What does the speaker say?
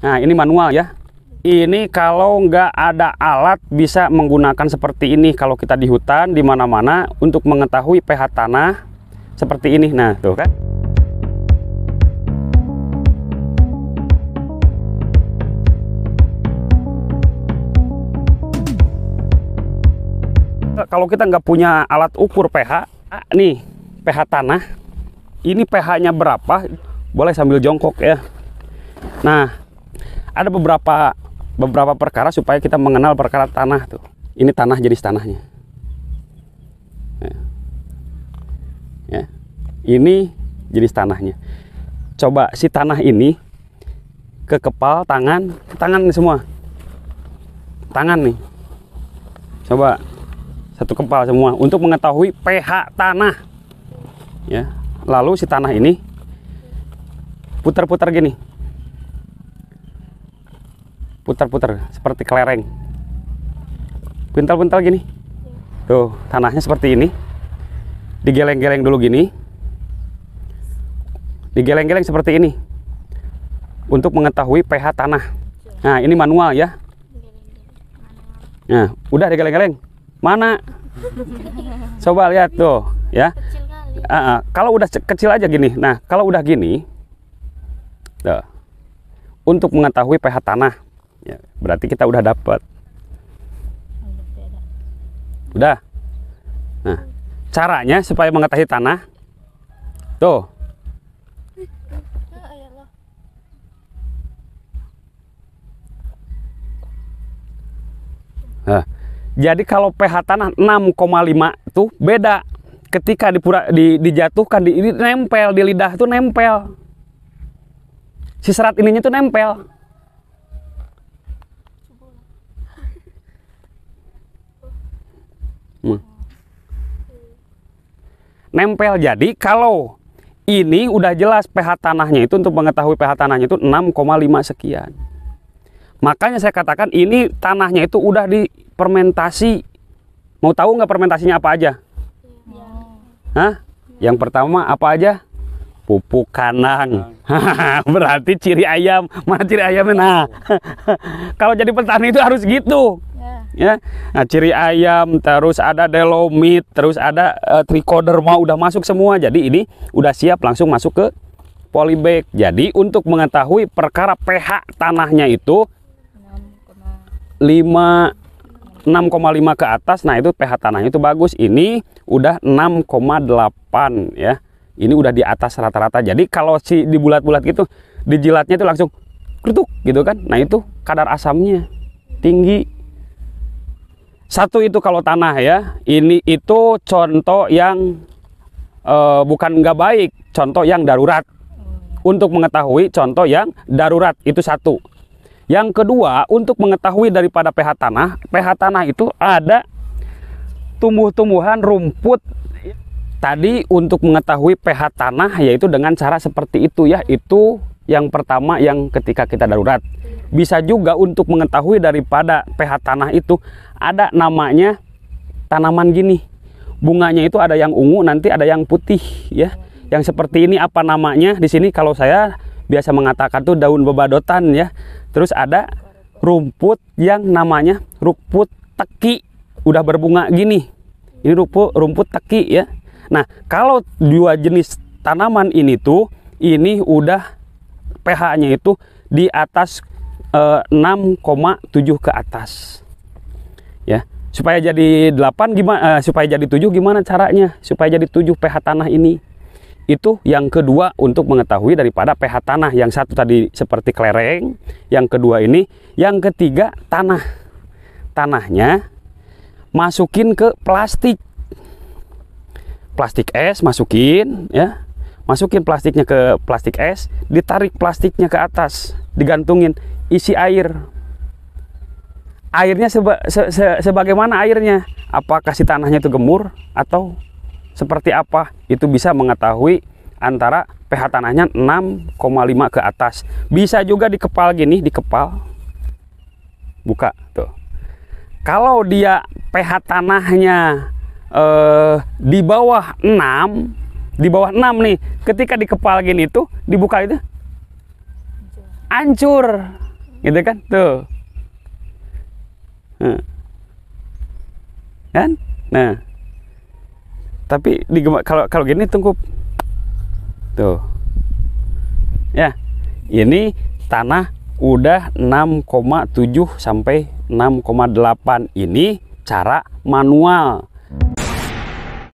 Nah. ini manual ya. Ini kalau nggak ada alat bisa menggunakan seperti ini kalau kita di hutan di mana-mana untuk mengetahui pH tanah seperti ini. Nah, tuh kan. Kalau kita nggak punya alat ukur pH, ah, nih pH tanah ini pH-nya berapa boleh sambil jongkok ya nah ada beberapa beberapa perkara supaya kita mengenal perkara tanah tuh ini tanah jenis tanahnya ya. ya. ini jenis tanahnya coba si tanah ini ke kepal tangan ke tangan nih semua tangan nih coba satu kepal semua untuk mengetahui pH tanah ya lalu si tanah ini putar-putar gini putar-putar seperti kelereng pintal-pintal gini tuh tanahnya seperti ini digeleng-geleng dulu gini digeleng-geleng seperti ini untuk mengetahui pH tanah nah ini manual ya nah udah digeleng-geleng mana coba lihat tuh ya uh, kalau udah kecil aja gini nah kalau udah gini uh, untuk mengetahui pH tanah ya, berarti kita udah dapat udah nah caranya supaya mengetahui tanah tuh Nah, jadi kalau pH tanah 6,5 tuh beda ketika dipura, di, dijatuhkan di ini nempel di lidah itu nempel si serat ininya tuh nempel nempel jadi kalau ini udah jelas pH tanahnya itu untuk mengetahui pH tanahnya itu 6,5 sekian makanya saya katakan ini tanahnya itu udah dipermentasi mau tahu nggak permentasinya apa aja Hah? Yang pertama apa aja? Pupuk kanang. Berarti ciri ayam. Mana ciri ayamnya? Nah, kalau jadi petani itu harus gitu. Ya. ya. Nah, ciri ayam, terus ada delomit, terus ada uh, trichoderma udah masuk semua. Jadi ini udah siap langsung masuk ke polybag. Jadi untuk mengetahui perkara pH tanahnya itu 5 6,5 ke atas nah itu pH tanahnya itu bagus ini udah 6,8 ya ini udah di atas rata-rata jadi kalau si di bulat-bulat gitu di jilatnya itu langsung kerutuk gitu kan nah itu kadar asamnya tinggi satu itu kalau tanah ya ini itu contoh yang e, bukan nggak baik contoh yang darurat untuk mengetahui contoh yang darurat itu satu yang kedua, untuk mengetahui daripada pH tanah, pH tanah itu ada tumbuh-tumbuhan rumput tadi untuk mengetahui pH tanah yaitu dengan cara seperti itu ya. Itu yang pertama yang ketika kita darurat. Bisa juga untuk mengetahui daripada pH tanah itu ada namanya tanaman gini. Bunganya itu ada yang ungu, nanti ada yang putih ya. Yang seperti ini apa namanya? Di sini kalau saya biasa mengatakan tuh daun bebadotan ya. Terus ada rumput yang namanya rumput teki udah berbunga gini. Ini rumput rumput teki ya. Nah, kalau dua jenis tanaman ini tuh ini udah pH-nya itu di atas eh, 6,7 ke atas. Ya. Supaya jadi 8 gimana eh, supaya jadi 7 gimana caranya? Supaya jadi 7 pH tanah ini. Itu yang kedua untuk mengetahui daripada pH tanah. Yang satu tadi seperti kelereng, yang kedua ini, yang ketiga tanah. Tanahnya masukin ke plastik. Plastik es masukin ya. Masukin plastiknya ke plastik es, ditarik plastiknya ke atas, digantungin isi air. Airnya seba, se, se, sebagaimana airnya? Apakah si tanahnya itu gemur atau seperti apa itu bisa mengetahui antara pH tanahnya 6,5 ke atas bisa juga di kepal gini di kepal buka tuh kalau dia pH tanahnya eh, di bawah 6 di bawah 6 nih ketika di kepal gini itu dibuka itu hancur gitu kan tuh hmm. kan nah tapi di kalau kalau gini tungkup tuh ya ini tanah udah 6,7 sampai 6,8 ini cara manual